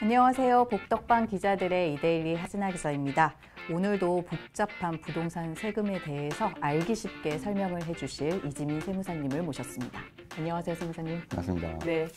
안녕하세요. 복덕방 기자들의 이데일리 하진아 기자입니다. 오늘도 복잡한 부동산 세금에 대해서 알기 쉽게 설명을 해주실 이지민 세무사님을 모셨습니다. 안녕하세요, 세무사님. 반갑습니다. 네.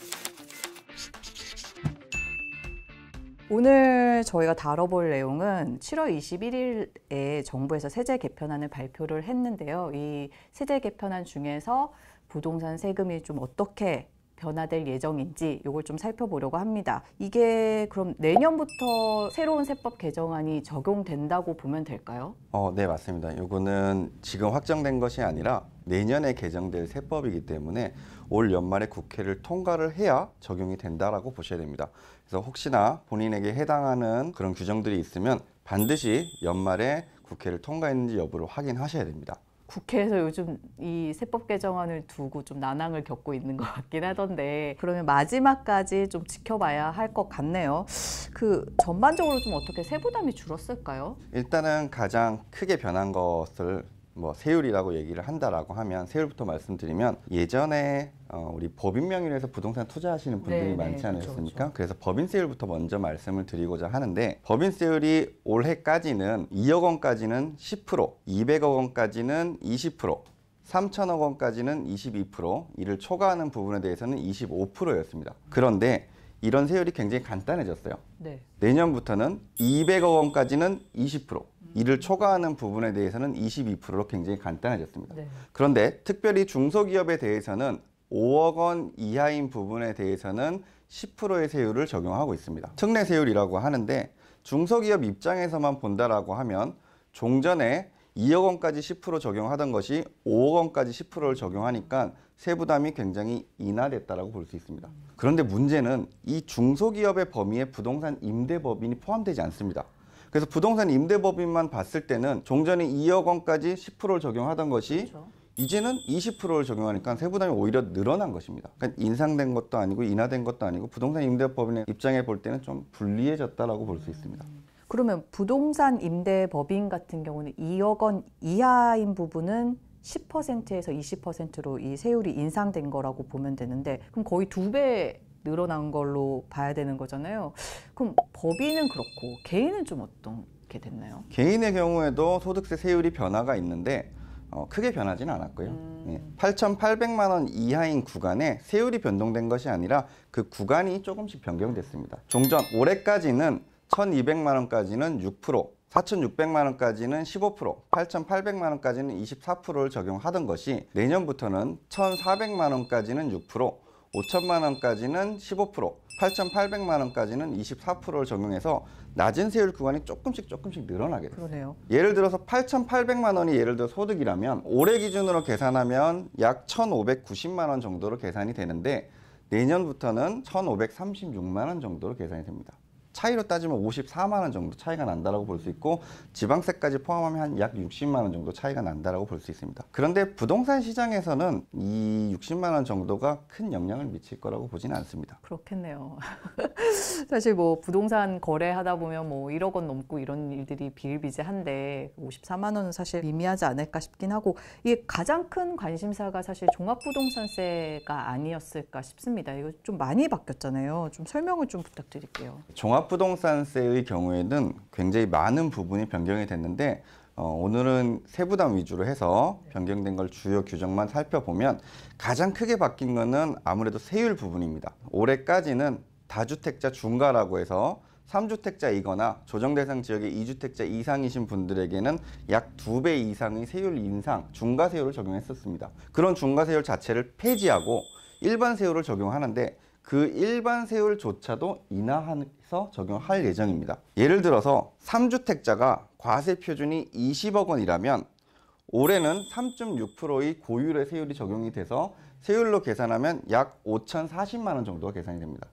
오늘 저희가 다뤄볼 내용은 7월 21일에 정부에서 세제 개편안을 발표를 했는데요. 이 세제 개편안 중에서 부동산 세금이 좀 어떻게 변화될 예정인지 이걸 좀 살펴보려고 합니다. 이게 그럼 내년부터 새로운 세법 개정안이 적용된다고 보면 될까요? 어, 네 맞습니다. 이거는 지금 확정된 것이 아니라 내년에 개정될 세법이기 때문에 올 연말에 국회를 통과를 해야 적용이 된다라고 보셔야 됩니다. 그래서 혹시나 본인에게 해당하는 그런 규정들이 있으면 반드시 연말에 국회를 통과했는지 여부를 확인하셔야 됩니다. 국회에서 요즘 이 세법 개정안을 두고 좀 난항을 겪고 있는 것 같긴 하던데 그러면 마지막까지 좀 지켜봐야 할 것 같네요. 그 전반적으로 좀 어떻게 세부담이 줄었을까요? 일단은 가장 크게 변한 것을 뭐 세율이라고 얘기를 한다라고 하면 세율부터 말씀드리면 예전에 어, 우리 법인 명의로해서 부동산 투자하시는 분들이 네, 네 많지 네, 않았습니까? 그래서 법인세율부터 먼저 말씀을 드리고자 하는데 법인세율이 올해까지는 2억 원까지는 10%, 200억 원까지는 20%, 3천억 원까지는 22%, 이를 초과하는 부분에 대해서는 25%였습니다. 그런데 이런 세율이 굉장히 간단해졌어요. 네. 내년부터는 200억 원까지는 20%, 이를 초과하는 부분에 대해서는 22%로 굉장히 간단해졌습니다. 네. 그런데 특별히 중소기업에 대해서는 5억 원 이하인 부분에 대해서는 10%의 세율을 적용하고 있습니다. 특례 세율이라고 하는데 중소기업 입장에서만 본다라고 하면 종전에 2억 원까지 10% 적용하던 것이 5억 원까지 10%를 적용하니까 세부담이 굉장히 인하됐다라고 볼 수 있습니다. 그런데 문제는 이 중소기업의 범위에 부동산 임대법인이 포함되지 않습니다. 그래서 부동산 임대법인만 봤을 때는 종전에 2억 원까지 10%를 적용하던 것이 그렇죠. 이제는 20%를 적용하니까 세부담이 오히려 늘어난 것입니다. 그러니까 인상된 것도 아니고 인하된 것도 아니고 부동산 임대법인의 입장에 볼 때는 좀 불리해졌다라고 볼 수 있습니다. 그러면 부동산 임대법인 같은 경우는 2억 원 이하인 부분은 10%에서 20%로 이 세율이 인상된 거라고 보면 되는데 그럼 거의 두배 늘어난 걸로 봐야 되는 거잖아요. 그럼 법인은 그렇고 개인은 좀 어떻게 됐나요? 개인의 경우에도 소득세 세율이 변화가 있는데 어, 크게 변하지는 않았고요. 음... 8,800만 예, 원 이하인 구간에 세율이 변동된 것이 아니라 그 구간이 조금씩 변경됐습니다. 종전 올해까지는 1,200만 원까지는 6%, 4,600만 원까지는 15%, 8,800만 원까지는 24%를 적용하던 것이 내년부터는 1,400만 원까지는 6%, 5천만 원까지는 15%, 8,800만 원까지는 24%를 적용해서 낮은 세율 구간이 조금씩 조금씩 늘어나게 돼요. 그러네요. 예를 들어서 8,800만 원이 예를 들어 소득이라면 올해 기준으로 계산하면 약 1,590만 원 정도로 계산이 되는데 내년부터는 1,536만 원 정도로 계산이 됩니다. 차이로 따지면 54만 원 정도 차이가 난다라고 볼 수 있고 지방세까지 포함하면 한 약 60만 원 정도 차이가 난다라고 볼 수 있습니다. 그런데 부동산 시장에서는 이 60만 원 정도가 큰 영향을 미칠 거라고 보지는 않습니다. 그렇겠네요. 사실 뭐 부동산 거래하다 보면 뭐 1억 원 넘고 이런 일들이 비일비재한데 54만 원은 사실 미미하지 않을까 싶긴 하고 이게 가장 큰 관심사가 사실 종합부동산세가 아니었을까 싶습니다. 이거 좀 많이 바뀌었잖아요. 좀 설명을 좀 부탁드릴게요. 종합 종합부동산세의 경우에는 굉장히 많은 부분이 변경이 됐는데 어, 오늘은 세부담 위주로 해서 변경된 걸 주요 규정만 살펴보면 가장 크게 바뀐 것은 아무래도 세율 부분입니다. 올해까지는 다주택자 중과라고 해서 3주택자이거나 조정대상 지역의 2주택자 이상이신 분들에게는 약2배 이상의 세율 인상, 중과세율을 적용했었습니다. 그런 중과세율 자체를 폐지하고 일반 세율을 적용하는데 그 일반 세율조차도 인하해서 적용할 예정입니다. 예를 들어서 3주택자가 과세 표준이 20억 원이라면 올해는 3.6%의 고율의 세율이 적용이 돼서 세율로 계산하면 약 5,040만 원 정도가 계산이 됩니다.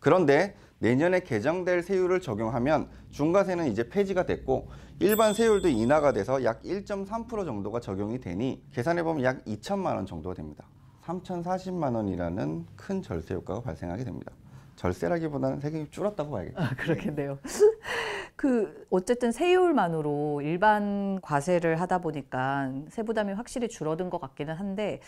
그런데 내년에 개정될 세율을 적용하면 중과세는 이제 폐지가 됐고 일반 세율도 인하가 돼서 약 1.3% 정도가 적용이 되니 계산해보면 약 2천만 원 정도가 됩니다. 3,040만 원이라는 큰 절세 효과가 발생하게 됩니다. 절세라기보다는 세금이 줄었다고 봐야겠죠. 아, 그렇겠네요. 그 어쨌든 세율만으로 일반 과세를 하다 보니까 세부담이 확실히 줄어든 것 같기는 한데,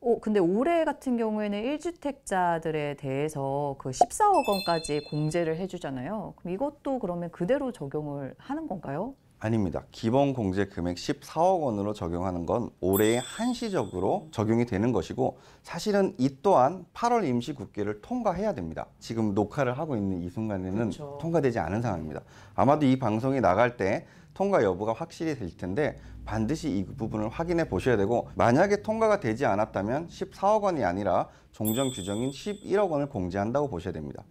어 근데 올해 같은 경우에는 1주택자들에 대해서 그 14억 원까지 공제를 해주잖아요. 그럼 이것도 그러면 그대로 적용을 하는 건가요? 아닙니다. 기본 공제 금액 14억 원으로 적용하는 건올해 한시적으로 적용이 되는 것이고 사실은 이 또한 8월 임시 국기를 통과해야 됩니다. 지금 녹화를 하고 있는 이 순간에는 그렇죠. 통과되지 않은 상황입니다. 아마도 이 방송이 나갈 때 통과 여부가 확실히 될 텐데 반드시 이 부분을 확인해 보셔야 되고 만약에 통과가 되지 않았다면 14억 원이 아니라 종전 규정인 11억 원을 공제한다고 보셔야 됩니다.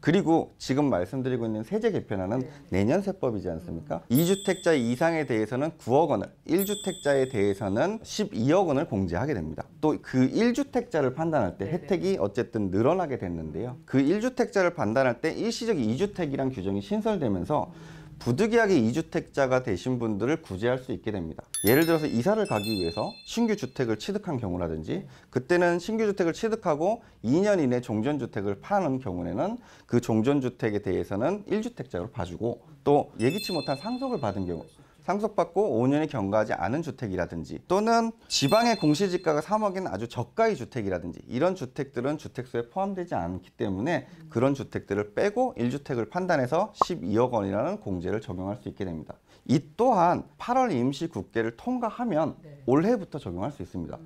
그리고 지금 말씀드리고 있는 세제 개편안은 네. 내년 세법이지 않습니까? 2주택자 이상에 대해서는 9억 원을, 일주택자에 대해서는 12억 원을 공제하게 됩니다. 또 그1주택자를 판단할 때 네, 네. 혜택이 어쨌든 늘어나게 됐는데요. 그1주택자를 판단할 때 일시적 2주택이란 규정이 신설되면서 부득이하게 이주택자가 되신 분들을 구제할 수 있게 됩니다. 예를 들어서 이사를 가기 위해서 신규 주택을 취득한 경우라든지 그때는 신규 주택을 취득하고 2년 이내 종전주택을 파는 경우에는 그 종전주택에 대해서는 1주택자로 봐주고 또 예기치 못한 상속을 받은 경우 상속받고 5년이 경과하지 않은 주택이라든지 또는 지방의 공시지가가 3억인 아주 저가의 주택이라든지 이런 주택들은 주택수에 포함되지 않기 때문에 그런 주택들을 빼고 1주택을 판단해서 12억 원이라는 공제를 적용할 수 있게 됩니다. 이 또한 8월 임시 국회를 통과하면 네. 올해부터 적용할 수 있습니다.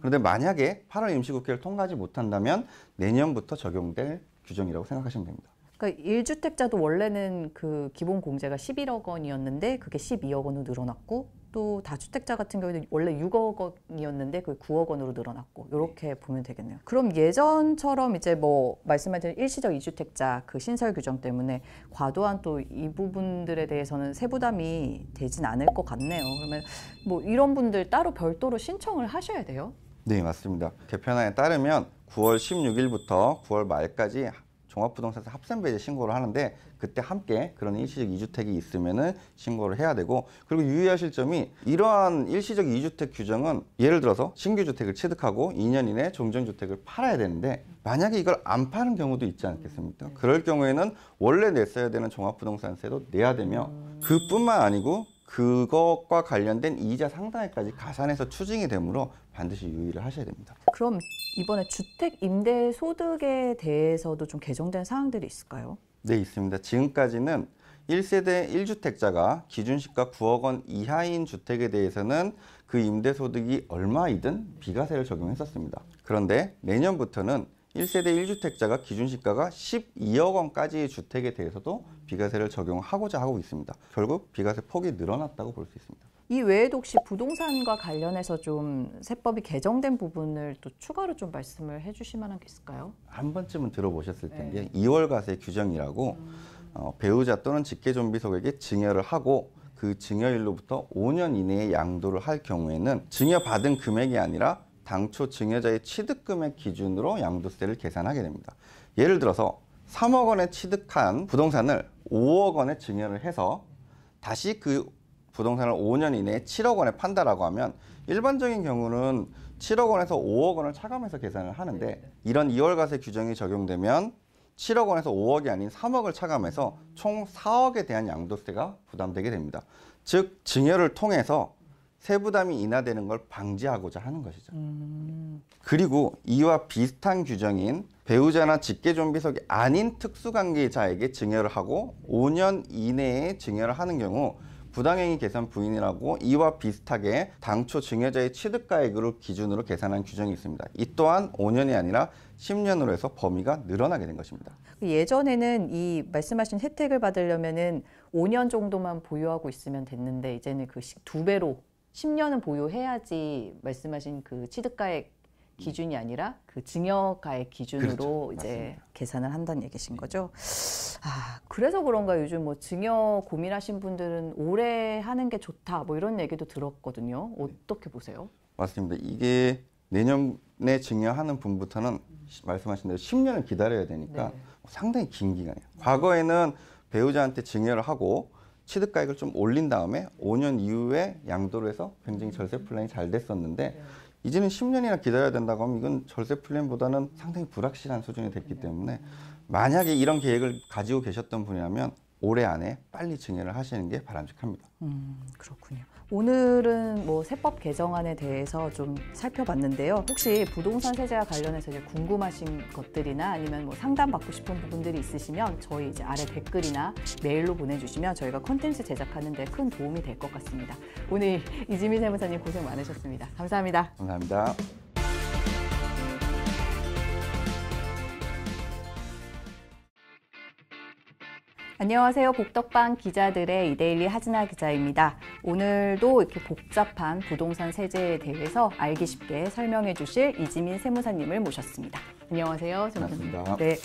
그런데 만약에 8월 임시국회를 통과하지 못한다면 내년부터 적용될 규정이라고 생각하시면 됩니다. 그러니까 1주택자도 원래는 그 기본 공제가 11억 원이었는데 그게 12억 원으로 늘어났고 또 다주택자 같은 경우에는 원래 6억 원이었는데 그 9억 원으로 늘어났고 이렇게 보면 되겠네요. 그럼 예전처럼 이제 뭐 말씀하신 일시적 2주택자 그 신설 규정 때문에 과도한 또 이 부분들에 대해서는 세부담이 되진 않을 것 같네요. 그러면 뭐 이런 분들 따로 별도로 신청을 하셔야 돼요? 네 맞습니다. 개편안에 따르면 9월 16일부터 9월 말까지 종합부동산세 합산배제 신고를 하는데 그때 함께 그런 일시적 이주택이 있으면은 신고를 해야 되고 그리고 유의하실 점이 이러한 일시적 이주택 규정은 예를 들어서 신규 주택을 취득하고 2년 이내 종전 주택을 팔아야 되는데 만약에 이걸 안 파는 경우도 있지 않겠습니까? 네. 그럴 경우에는 원래 냈어야 되는 종합부동산세도 내야 되며 음. 그뿐만 아니고 그것과 관련된 이자 상당액까지 가산해서 추징이 되므로 반드시 유의를 하셔야 됩니다. 그럼 이번에 주택 임대 소득에 대해서도 좀 개정된 사항들이 있을까요? 네, 있습니다. 지금까지는 1세대 1주택자가 기준시가 9억 원 이하인 주택에 대해서는 그 임대소득이 얼마이든 비과세를 적용했었습니다. 그런데 내년부터는 1세대 1주택자가 기준시가가 12억 원까지의 주택에 대해서도 비과세를 적용하고자 하고 있습니다. 결국 비과세 폭이 늘어났다고 볼 수 있습니다. 이 외에도 혹시 부동산과 관련해서 좀 세법이 개정된 부분을 또 추가로 좀 말씀을 해주실 만한 게 있을까요? 한 번쯤은 들어보셨을 텐데 2월 과세 규정이라고 음. 어, 배우자 또는 직계존비속에게 증여를 하고 그 증여일로부터 5년 이내에 양도를 할 경우에는 증여받은 금액이 아니라 당초 증여자의 취득금액 기준으로 양도세를 계산하게 됩니다. 예를 들어서 3억 원에 취득한 부동산을 5억 원에 증여를 해서 다시 그 부동산을 5년 이내에 7억 원에 판다라고 하면 일반적인 경우는 7억 원에서 5억 원을 차감해서 계산을 하는데 네, 네. 이런 2월 과세 규정이 적용되면 7억 원에서 5억이 아닌 3억을 차감해서 총 4억에 대한 양도세가 부담되게 됩니다. 즉 증여를 통해서 세부담이 인하되는 걸 방지하고자 하는 것이죠. 음. 그리고 이와 비슷한 규정인 배우자나 직계존비속이 아닌 특수관계자에게 증여를 하고 5년 이내에 증여를 하는 경우 부당행위 계산 부인이라고 이와 비슷하게 당초 증여자의 취득가액으로 기준으로 계산한 규정이 있습니다. 이 또한 5년이 아니라 10년으로 해서 범위가 늘어나게 된 것입니다. 그 예전에는 이 말씀하신 혜택을 받으려면은 5년 정도만 보유하고 있으면 됐는데 이제는 그 두 배로 10년은 보유해야지 말씀하신 그 취득가액 기준이 아니라 그 증여가액 기준으로 그렇죠. 이제 맞습니다. 계산을 한다는 얘기신 네. 거죠. 아, 그래서 그런가 요즘 뭐 증여 고민하신 분들은 오래 하는 게 좋다 뭐 이런 얘기도 들었거든요. 네. 어떻게 보세요? 맞습니다. 이게 내년에 증여하는 분부터는 말씀하신 대로 10년을 기다려야 되니까 네. 뭐 상당히 긴 기간이에요. 과거에는 배우자한테 증여를 하고 취득가액을 좀 올린 다음에 5년 이후에 양도를 해서 굉장히 음. 절세 플랜이 잘 됐었는데 네. 이제는 10년이나 기다려야 된다고 하면 이건 절세 플랜보다는 상당히 불확실한 수준이 됐기 네. 때문에 만약에 이런 계획을 가지고 계셨던 분이라면 올해 안에 빨리 증여를 하시는 게 바람직합니다. 음, 그렇군요. 오늘은 뭐 세법 개정안에 대해서 좀 살펴봤는데요. 혹시 부동산 세제와 관련해서 이제 궁금하신 것들이나 아니면 뭐 상담받고 싶은 부분들이 있으시면 저희 이제 아래 댓글이나 메일로 보내주시면 저희가 콘텐츠 제작하는 데 큰 도움이 될 것 같습니다. 오늘 이지민 세무사님 고생 많으셨습니다. 감사합니다. 감사합니다. 안녕하세요. 복덕방 기자들의 이데일리 하진아 기자입니다. 오늘도 이렇게 복잡한 부동산 세제에 대해서 알기 쉽게 설명해 주실 이지민 세무사님을 모셨습니다. 안녕하세요. 반갑습니다. 네.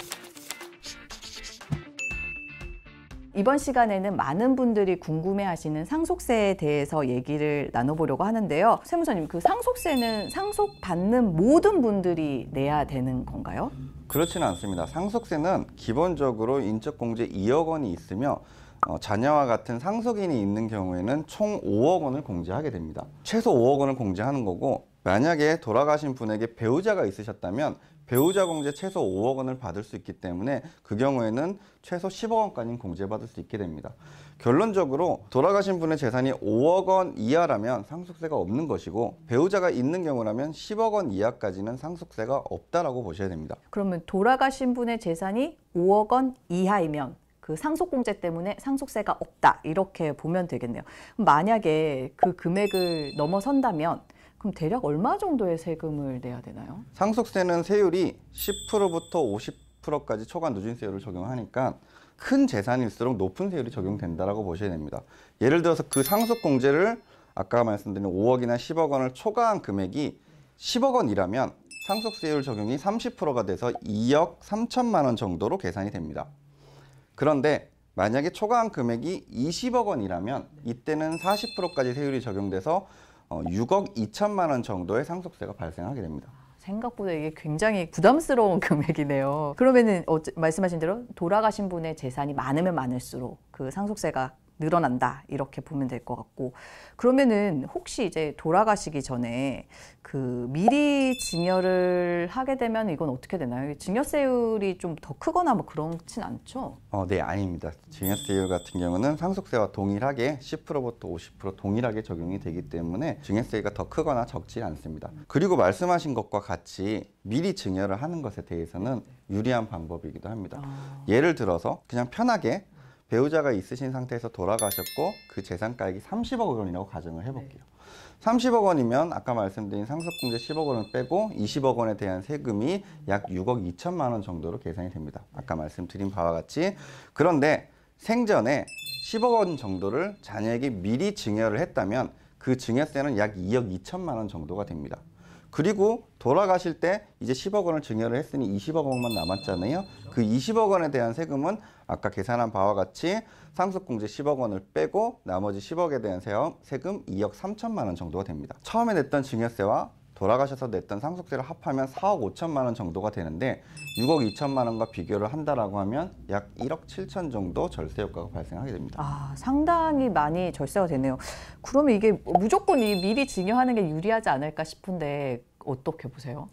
이번 시간에는 많은 분들이 궁금해하시는 상속세에 대해서 얘기를 나눠보려고 하는데요. 세무사님, 그 상속세는 상속 받는 모든 분들이 내야 되는 건가요? 그렇지는 않습니다. 상속세는 기본적으로 인적공제 2억 원이 있으며 어, 자녀와 같은 상속인이 있는 경우에는 총 5억 원을 공제하게 됩니다. 최소 5억 원을 공제하는 거고 만약에 돌아가신 분에게 배우자가 있으셨다면 배우자 공제 최소 5억 원을 받을 수 있기 때문에 그 경우에는 최소 10억 원까지는 공제받을 수 있게 됩니다. 결론적으로 돌아가신 분의 재산이 5억 원 이하라면 상속세가 없는 것이고 배우자가 있는 경우라면 10억 원 이하까지는 상속세가 없다라고 보셔야 됩니다. 그러면 돌아가신 분의 재산이 5억 원 이하이면 그 상속공제 때문에 상속세가 없다 이렇게 보면 되겠네요. 만약에 그 금액을 넘어선다면 그럼 대략 얼마 정도의 세금을 내야 되나요? 상속세는 세율이 10%부터 50%까지 초과 누진세율을 적용하니까 큰 재산일수록 높은 세율이 적용된다라고 보셔야 됩니다. 예를 들어서 그 상속공제를 아까 말씀드린 5억이나 10억 원을 초과한 금액이 10억 원이라면 상속세율 적용이 30%가 돼서 2억 3천만 원 정도로 계산이 됩니다. 그런데 만약에 초과한 금액이 20억 원이라면 이때는 40%까지 세율이 적용돼서 어, 6억 2천만 원 정도의 상속세가 발생하게 됩니다. 생각보다 이게 굉장히 부담스러운 금액이네요. 그러면은 말씀하신 대로 돌아가신 분의 재산이 많으면 많을수록 그 상속세가 늘어난다 이렇게 보면 될 것 같고 그러면은 혹시 이제 돌아가시기 전에 그 미리 증여를 하게 되면 이건 어떻게 되나요? 증여세율이 좀 더 크거나 뭐 그렇진 않죠? 어, 네 아닙니다. 증여세율 같은 경우는 상속세와 동일하게 10%부터 50% 동일하게 적용이 되기 때문에 증여세가 더 크거나 적지 않습니다. 그리고 말씀하신 것과 같이 미리 증여를 하는 것에 대해서는 유리한 방법이기도 합니다. 아... 예를 들어서 그냥 편하게 배우자가 있으신 상태에서 돌아가셨고 그 재산가액이 30억 원이라고 가정을 해볼게요. 네. 30억 원이면 아까 말씀드린 상속공제 10억 원을 빼고 20억 원에 대한 세금이 약 6억 2천만 원 정도로 계산이 됩니다. 아까 말씀드린 바와 같이 그런데 생전에 10억 원 정도를 자녀에게 미리 증여를 했다면 그 증여세는 약 2억 2천만 원 정도가 됩니다. 그리고 돌아가실 때 이제 10억 원을 증여를 했으니 20억 원만 남았잖아요. 그 20억 원에 대한 세금은 아까 계산한 바와 같이 상속공제 10억 원을 빼고 나머지 10억에 대한 세금 2억 3천만 원 정도가 됩니다. 처음에 냈던 증여세와 돌아가셔서 냈던 상속세를 합하면 4억 5천만 원 정도가 되는데 6억 2천만 원과 비교를 한다라고 하면 약 1억 7천 정도 절세 효과가 발생하게 됩니다. 아, 상당히 많이 절세가 되네요. 그러면 이게 무조건 이 미리 증여하는 게 유리하지 않을까 싶은데 어떻게 보세요?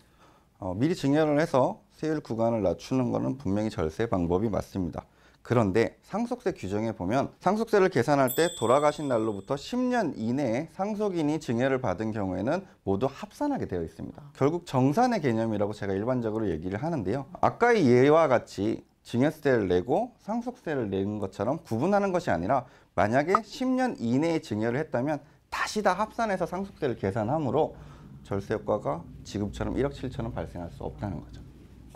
어, 미리 증여를 해서 세율 구간을 낮추는 것은 분명히 절세 방법이 맞습니다. 그런데 상속세 규정에 보면 상속세를 계산할 때 돌아가신 날로부터 10년 이내에 상속인이 증여를 받은 경우에는 모두 합산하게 되어 있습니다. 결국 정산의 개념이라고 제가 일반적으로 얘기를 하는데요. 아까의 예와 같이 증여세를 내고 상속세를 낸 것처럼 구분하는 것이 아니라 만약에 10년 이내에 증여를 했다면 다시 다 합산해서 상속세를 계산하므로 절세 효과가 지금처럼 1억 7천원 발생할 수 없다는 거죠.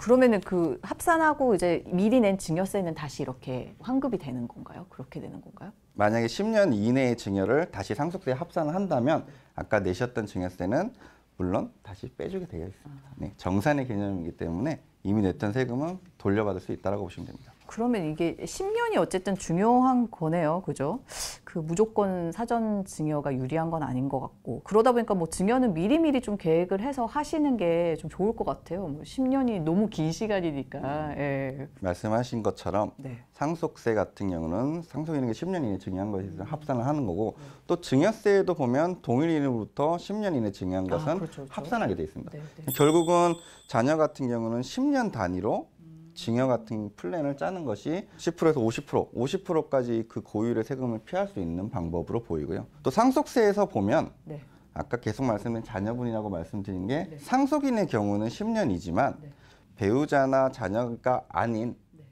그러면은 그 합산하고 이제 미리 낸 증여세는 다시 이렇게 환급이 되는 건가요? 그렇게 되는 건가요? 만약에 10년 이내의 증여를 다시 상속세에 합산한다면 아까 내셨던 증여세는 물론 다시 빼주게 되어 있습니다. 아. 네, 정산의 개념이기 때문에 이미 냈던 세금은 돌려받을 수있다고 보시면 됩니다. 그러면 이게 10년이 어쨌든 중요한 거네요. 그죠? 그 무조건 사전 증여가 유리한 건 아닌 것 같고 그러다 보니까 뭐 증여는 미리미리 좀 계획을 해서 하시는 게 좀 좋을 것 같아요. 뭐 10년이 너무 긴 시간이니까. 음. 예. 말씀하신 것처럼 네. 상속세 같은 경우는 상속이라는 게 10년 이내 증여한 것에 서 음. 합산을 하는 거고 네. 또 증여세도 에 보면 동일인으로부터 10년 이내 증여한 아, 것은 아, 그렇죠, 그렇죠. 합산하게 돼 있습니다. 네, 네. 결국은 자녀 같은 경우는 10년 단위로 징여 같은 플랜을 짜는 것이 10%에서 50%, 50%까지 그 고율의 세금을 피할 수 있는 방법으로 보이고요. 또 상속세에서 보면 네. 아까 계속 말씀드린 자녀분이라고 말씀드린 게 네. 상속인의 경우는 10년이지만 네. 배우자나 자녀가 아닌 네.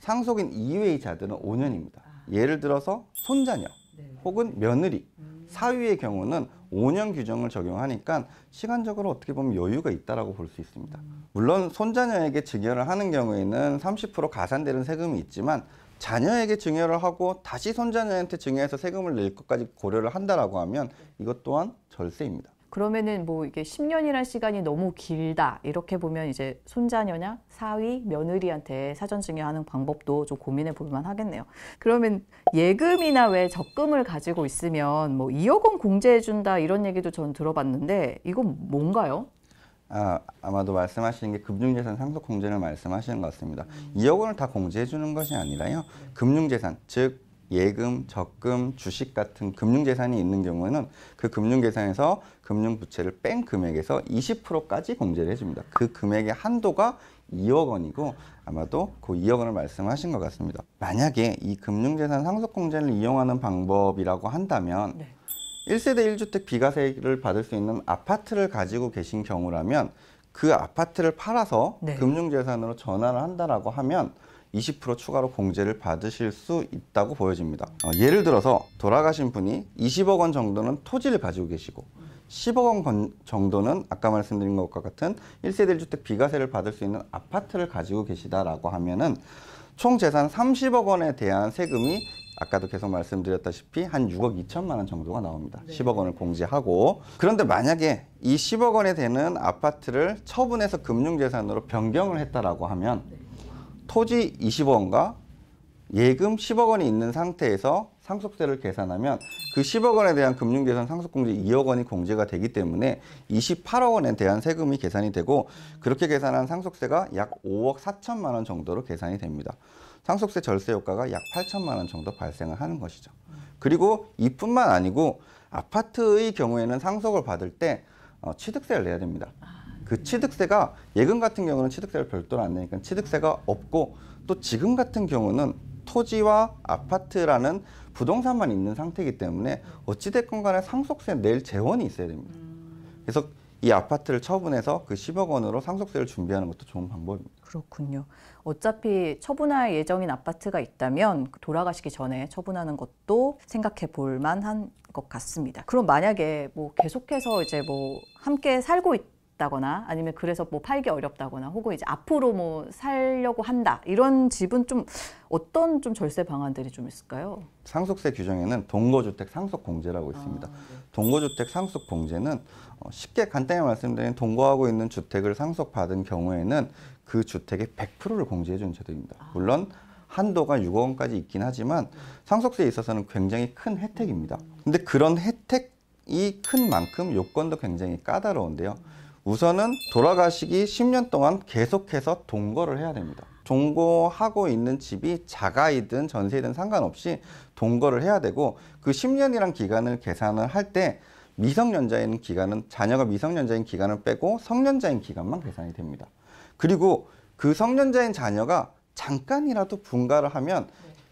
상속인 이외의 자들은 5년입니다. 아. 예를 들어서 손자녀 네. 혹은 며느리 음. 사유의 경우는 5년 규정을 적용하니까 시간적으로 어떻게 보면 여유가 있다라고 볼 수 있습니다. 물론 손자녀에게 증여를 하는 경우에는 30% 가산되는 세금이 있지만 자녀에게 증여를 하고 다시 손자녀한테 증여해서 세금을 낼 것까지 고려를 한다라고 하면 이것 또한 절세입니다. 그러면은 뭐 이게 10년이란 시간이 너무 길다 이렇게 보면 이제 손자녀냐 사위 며느리한테 사전 증여하는 방법도 좀 고민해 볼 만 하겠네요. 그러면 예금이나 왜 적금을 가지고 있으면 뭐 2억 원 공제해 준다 이런 얘기도 전 들어봤는데 이건 뭔가요? 아, 아마도 말씀하시는 게 금융재산 상속 공제를 말씀하시는 것 같습니다. 음. 2억 원을 다 공제해 주는 것이 아니라요. 금융재산, 즉 예금, 적금, 주식 같은 금융재산이 있는 경우에는 그 금융계산에서 금융부채를 뺀 금액에서 20%까지 공제를 해줍니다. 그 금액의 한도가 2억 원이고 아마도 그 2억 원을 말씀하신 것 같습니다. 만약에 이 금융재산 상속공제를 이용하는 방법이라고 한다면 네. 1세대 1주택 비과세를 받을 수 있는 아파트를 가지고 계신 경우라면 그 아파트를 팔아서 네. 금융재산으로 전환을 한다라고 하면 20% 추가로 공제를 받으실 수 있다고 보여집니다. 어, 예를 들어서 돌아가신 분이 20억 원 정도는 토지를 가지고 계시고 10억 원 정도는 아까 말씀드린 것과 같은 1세대 주택 비과세를 받을 수 있는 아파트를 가지고 계시다라고 하면은 총 재산 30억 원에 대한 세금이 아까도 계속 말씀드렸다시피 한 6억 2천만 원 정도가 나옵니다. 네. 10억 원을 공제하고 그런데 만약에 이 10억 원에 되는 아파트를 처분해서 금융재산으로 변경을 했다라고 하면 네. 토지 20억원과 예금 10억 원이 있는 상태에서 상속세를 계산하면 그 10억 원에 대한 금융계산 상속공제 2억 원이 공제가 되기 때문에 28억 원에 대한 세금이 계산이 되고 그렇게 계산한 상속세가 약 5억 4천만 원 정도로 계산이 됩니다. 상속세 절세 효과가 약 8천만 원 정도 발생을 하는 것이죠. 그리고 이뿐만 아니고 아파트의 경우에는 상속을 받을 때 어, 취득세를 내야 됩니다. 그 취득세가 예금 같은 경우는 취득세를 별도로 안 내니까 취득세가 없고 또 지금 같은 경우는 토지와 아파트라는 부동산만 있는 상태이기 때문에 어찌됐건 간에 상속세 낼 재원이 있어야 됩니다. 음. 그래서 이 아파트를 처분해서 그 10억 원으로 상속세를 준비하는 것도 좋은 방법입니다. 그렇군요. 어차피 처분할 예정인 아파트가 있다면 그 돌아가시기 전에 처분하는 것도 생각해 볼 만한 것 같습니다. 그럼 만약에 뭐 계속해서 이제 뭐 함께 살고 있 다거나 아니면 그래서 뭐 팔기 어렵다거나 혹은 이제 앞으로 뭐 살려고 한다 이런 집은 좀 어떤 좀 절세 방안들이 좀 있을까요? 상속세 규정에는 동거주택 상속공제라고 있습니다. 아, 네. 동거주택 상속공제는 어, 쉽게 간단히 말씀드리면 동거하고 있는 주택을 상속받은 경우에는 그 주택의 100%를 공제해 주는 제도입니다. 아. 물론 한도가 6억 원까지 있긴 하지만 상속세에 있어서는 굉장히 큰 혜택입니다. 근데 그런 혜택이 큰 만큼 요건도 굉장히 까다로운데요. 우선은 돌아가시기 10년 동안 계속해서 동거를 해야 됩니다. 종고하고 있는 집이 자가이든 전세이든 상관없이 동거를 해야 되고 그 10년이란 기간을 계산을 할 때 미성년자인 기간은 자녀가 미성년자인 기간을 빼고 성년자인 기간만 계산이 됩니다. 그리고 그 성년자인 자녀가 잠깐이라도 분가를 하면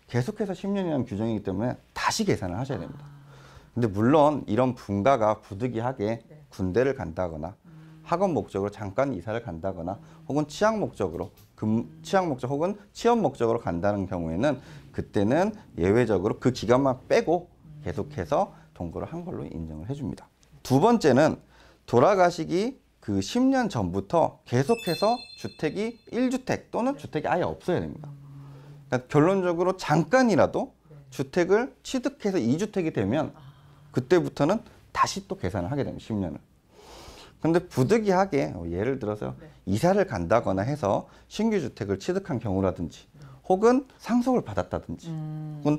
계속해서 10년이라는 규정이기 때문에 다시 계산을 하셔야 됩니다. 근데 물론 이런 분가가 부득이하게 네. 군대를 간다거나 학업 목적으로 잠깐 이사를 간다거나 혹은 취학 목적으로 금, 취학 목적 혹은 취업 목적으로 간다는 경우에는 그때는 예외적으로 그 기간만 빼고 계속해서 동거를 한 걸로 인정을 해줍니다. 두 번째는 돌아가시기 그 10년 전부터 계속해서 주택이 1주택 또는 주택이 아예 없어야 됩니다. 그러니까 결론적으로 잠깐이라도 주택을 취득해서 2주택이 되면 그때부터는 다시 또 계산을 하게 됩니다. 10년을. 근데 부득이하게 어, 예를 들어서 네. 이사를 간다거나 해서 신규 주택을 취득한 경우라든지 혹은 상속을 받았다든지 음. 혹은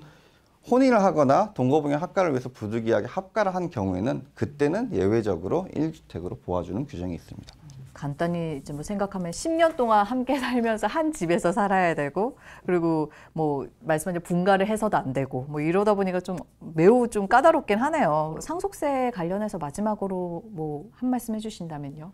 혼인을 하거나 동거분양 합가를 위해서 부득이하게 합가를 한 경우에는 그때는 예외적으로 1주택으로 보아주는 규정이 있습니다. 간단히 이제 뭐 생각하면 10년 동안 함께 살면서 한 집에서 살아야 되고 그리고 뭐 말씀하신 분가를 해서도 안 되고 뭐 이러다 보니까 좀 매우 좀 까다롭긴 하네요. 상속세 관련해서 마지막으로 뭐 한 말씀 해주신다면요.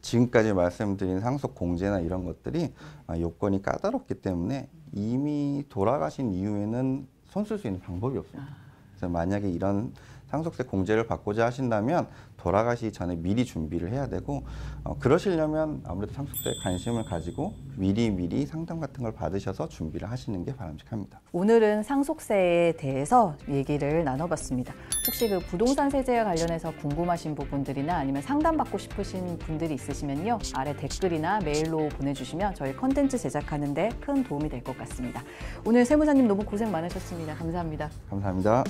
지금까지 말씀드린 상속 공제나 이런 것들이 아, 요건이 까다롭기 때문에 이미 돌아가신 이후에는 손쓸 수 있는 방법이 없습니다. 그래서 만약에 이런 상속세 공제를 받고자 하신다면 돌아가시기 전에 미리 준비를 해야 되고 어, 그러시려면 아무래도 상속세에 관심을 가지고 미리미리 상담 같은 걸 받으셔서 준비를 하시는 게 바람직합니다. 오늘은 상속세에 대해서 얘기를 나눠봤습니다. 혹시 그 부동산 세제와 관련해서 궁금하신 부분들이나 아니면 상담받고 싶으신 분들이 있으시면요. 아래 댓글이나 메일로 보내주시면 저희 컨텐츠 제작하는 데 큰 도움이 될 것 같습니다. 오늘 세무사님 너무 고생 많으셨습니다. 감사합니다. 감사합니다.